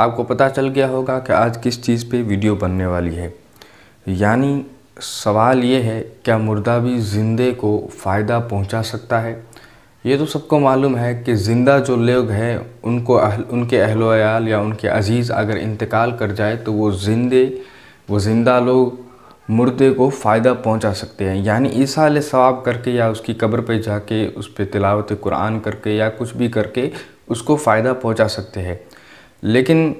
आपको पता चल गया होगा कि आज किस चीज़ पे वीडियो बनने वाली है यानी सवाल ये है क्या मुर्दा भी ज़िंदे को फ़ायदा पहुंचा सकता है ये तो सबको मालूम है कि ज़िंदा जो लोग हैं उनको अहल, उनके अहलोयाल या उनके अजीज़ अगर इंतकाल कर जाए तो वो ज़िंदे वो ज़िंदा लोग मुर्दे को फ़ायदा पहुंचा सकते हैं यानी ईसा सवाब करके या उसकी कब्र पे जाके उस पर तिलावत कुरान करके या कुछ भी करके उसको फ़ायदा पहुंचा सकते हैं लेकिन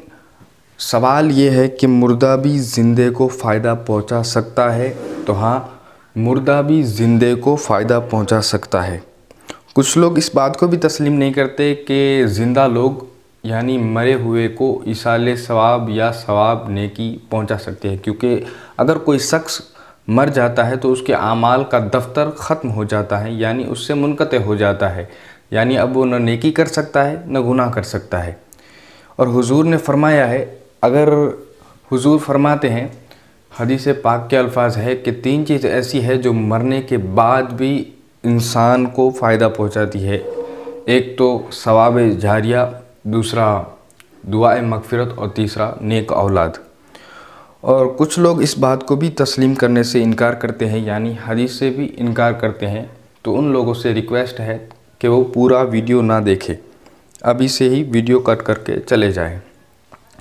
सवाल ये है कि मुर्दा भी ज़िंदे को फ़ायदा पहुंचा सकता है तो हाँ मुर्दा भी ज़िंदे को फ़ायदा पहुंचा सकता है कुछ लोग इस बात को भी तस्लीम नहीं करते कि ज़िंदा लोग यानी मरे हुए को इसाले सवाब या सवाब नेकी पहुंचा सकते हैं क्योंकि अगर कोई शख्स मर जाता है तो उसके आमाल का दफ्तर ख़त्म हो जाता है यानी उससे मुनक़ हो जाता है यानी अब वो न नेकी कर सकता है न गुनाह कर सकता है और हुजूर ने फरमाया है अगर हुजूर फरमाते हैं हदीस पाक के अल्फाज है कि तीन चीज़ ऐसी है जो मरने के बाद भी इंसान को फ़ायदा पहुंचाती है एक तो सवाब जारिया दूसरा दुआ मगफ़रत और तीसरा नेक औलाद और कुछ लोग इस बात को भी तस्लीम करने से इनकार करते हैं यानी हदीस से भी इनकार करते हैं तो उन लोगों से रिक्वेस्ट है कि वो पूरा वीडियो ना देखें अभी से ही वीडियो कट करके चले जाए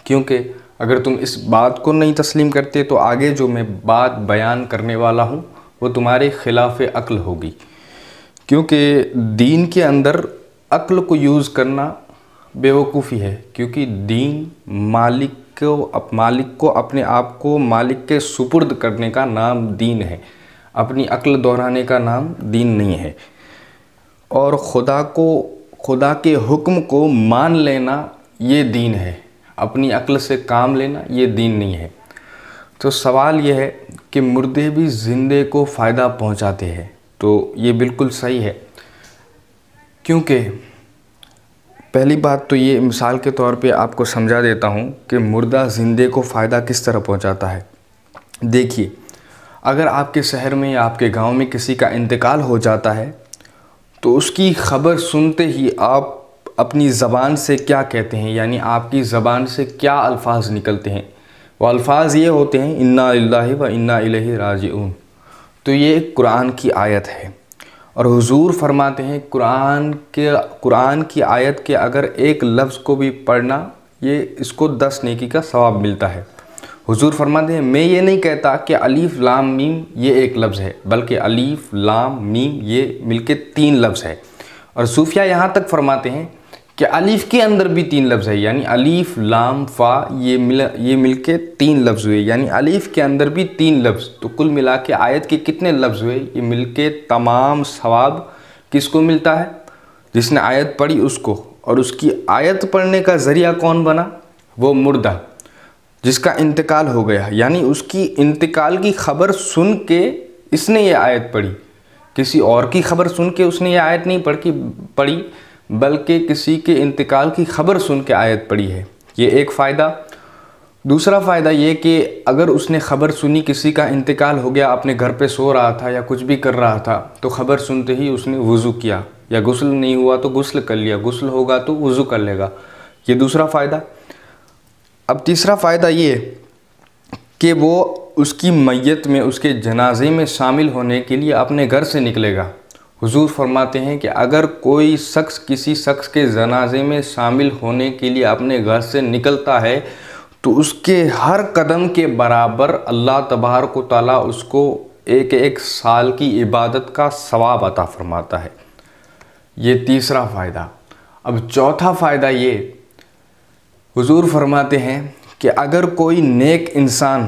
क्योंकि अगर तुम इस बात को नहीं तस्लीम करते तो आगे जो मैं बात बयान करने वाला हूँ वो तुम्हारे ख़िलाफ़ अक्ल होगी क्योंकि दीन के अंदर अक्ल को यूज़ करना बेवकूफ़ी है क्योंकि दीन मालिक को मालिक को अपने आप को मालिक के सुपुर्द करने का नाम दीन है अपनी अक्ल दोहराने का नाम दीन नहीं है और ख़ुदा को खुदा के हुक्म को मान लेना ये दीन है अपनी अक्ल से काम लेना ये दीन नहीं है तो सवाल यह है कि मुर्दे भी ज़िंदे को फ़ायदा पहुंचाते हैं तो ये बिल्कुल सही है क्योंकि पहली बात तो ये मिसाल के तौर पे आपको समझा देता हूँ कि मुर्दा ज़िंदे को फ़ायदा किस तरह पहुँचाता है देखिए अगर आपके शहर में या आपके गांव में किसी का इंतकाल हो जाता है तो उसकी ख़बर सुनते ही आप अपनी ज़बान से क्या कहते हैं यानी आपकी ज़बान से क्या अल्फाज निकलते हैं वो अल्फाज ये होते हैं इन्ना व इन्ना राजून तो ये कुरान की आयत है और हुजूर फरमाते हैं कुरान के कुरान की आयत के अगर एक लफ्ज़ को भी पढ़ना ये इसको दस नेकी का सवाब मिलता है हुजूर फरमाते हैं मैं ये नहीं कहता कि अलीफ़ लाम मीम ये एक लफ्ज़ है बल्कि अलीफ़ लाम मीम ये मिलके तीन लफ्ज़ है और सूफिया यहाँ तक फरमाते हैं कि अलीफ़ के अंदर भी तीन लफ्ज़ है यानी अलीफ़ लाम फ़ा ये मिल ये मिलके तीन लफ्ज़ हुए यानी अलीफ़ के अंदर भी तीन लफ्ज़ तो कुल मिला के आयत के कितने लफ्ज़ हुए ये मिलके तमाम सवाब किसको मिलता है जिसने आयत पढ़ी उसको और उसकी आयत पढ़ने का ज़रिया कौन बना वो मुर्दा जिसका इंतकाल हो गया यानी उसकी इंतकाल की खबर सुन के इसने ये आयत पढ़ी किसी और की खबर सुन के उसने ये आयत नहीं पढ़ की पढ़ी बल्कि किसी के इंतकाल की खबर सुन के आयत पढ़ी है ये एक फ़ायदा दूसरा फ़ायदा ये कि अगर उसने खबर सुनी किसी का इंतकाल हो गया अपने घर पे सो रहा था या कुछ भी कर रहा था तो खबर सुनते ही उसने वज़ू किया या गसल नहीं हुआ तो गसल कर लिया गुसल होगा तो वज़ू कर लेगा ये दूसरा फ़ायदा अब तीसरा फ़ायदा ये कि वो उसकी मैत में उसके जनाजे में शामिल होने के लिए अपने घर से निकलेगा हुजूर फरमाते हैं कि अगर कोई शख्स किसी शख्स के जनाजे में शामिल होने के लिए अपने घर से निकलता है तो उसके हर कदम के बराबर अल्लाह तबार को ताला उसको एक एक साल की इबादत का सवाब अता फरमाता है ये तीसरा फ़ायदा अब चौथा फ़ायदा ये हुजूर फरमाते हैं कि अगर कोई नेक इंसान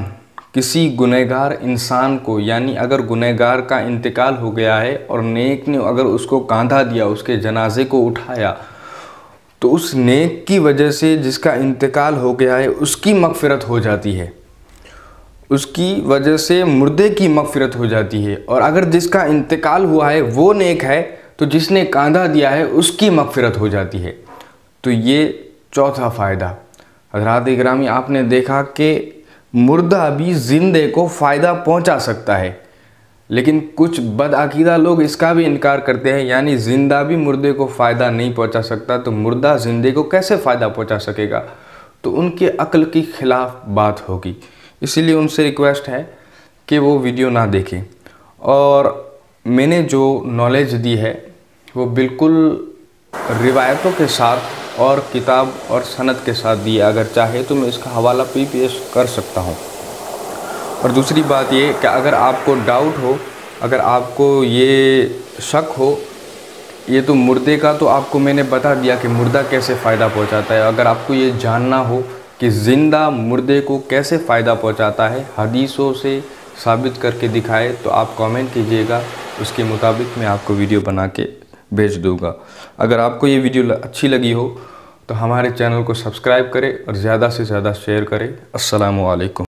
किसी गुनहगार इंसान को यानी अगर गुनहगार का इंतकाल हो गया है और नेक ने अगर उसको कांधा दिया उसके जनाजे को उठाया तो उस नेक की वजह से जिसका इंतकाल हो गया है उसकी मगफ़रत हो जाती है उसकी वजह से मुर्दे की मगफ़रत हो जाती है और अगर जिसका इंतकाल हुआ है वो नेक है तो जिसने कांधा दिया है उसकी मगफ़रत हो जाती है तो ये चौथा फ़ायदा हजरात ग्रामी आपने देखा कि मुर्दा भी जिंदे को फ़ायदा पहुंचा सकता है लेकिन कुछ बदअकीदा लोग इसका भी इनकार करते हैं यानी ज़िंदा भी मुर्दे को फ़ायदा नहीं पहुंचा सकता तो मुर्दा ज़िंदे को कैसे फ़ायदा पहुंचा सकेगा तो उनके अक्ल के ख़िलाफ़ बात होगी इसीलिए उनसे रिक्वेस्ट है कि वो वीडियो ना देखें और मैंने जो नॉलेज दी है वो बिल्कुल रिवायतों के साथ और किताब और सनत के साथ दिया अगर चाहे तो मैं इसका हवाला भी पेश कर सकता हूँ और दूसरी बात ये कि अगर आपको डाउट हो अगर आपको ये शक हो ये तो मुर्दे का तो आपको मैंने बता दिया कि मुर्दा कैसे फ़ायदा पहुँचाता है अगर आपको ये जानना हो कि ज़िंदा मुर्दे को कैसे फ़ायदा पहुँचाता है हदीसों से साबित करके दिखाए तो आप कमेंट कीजिएगा उसके मुताबिक मैं आपको वीडियो बना के भेज दूंगा अगर आपको ये वीडियो अच्छी लगी हो तो हमारे चैनल को सब्सक्राइब करें और ज़्यादा से ज़्यादा शेयर करें असलकम